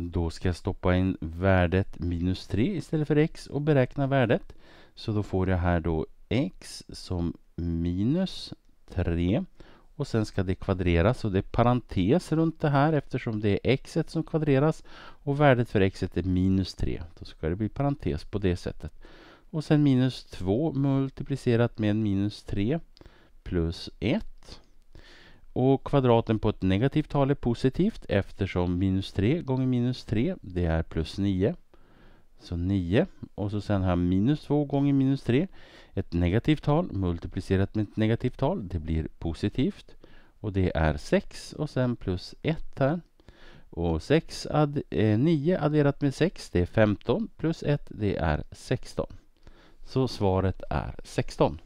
Då ska jag stoppa in värdet minus 3 istället för x och beräkna värdet. Så då får jag här då x som minus 3 och sen ska det kvadreras och det är parentes runt det här eftersom det är x som kvadreras och värdet för x är minus 3. Då ska det bli parentes på det sättet. Och sen minus 2 multiplicerat med minus 3 plus 1 och kvadraten på ett negativt tal är positivt eftersom minus 3 gånger minus 3 det är plus 9. Så 9 och så sen här minus 2 gånger minus 3. Ett negativt tal multiplicerat med ett negativt tal det blir positivt. Och det är 6 och sen plus 1 här. Och 6 ad, eh, 9 adderat med 6 det är 15 plus 1 det är 16. Så svaret är 16.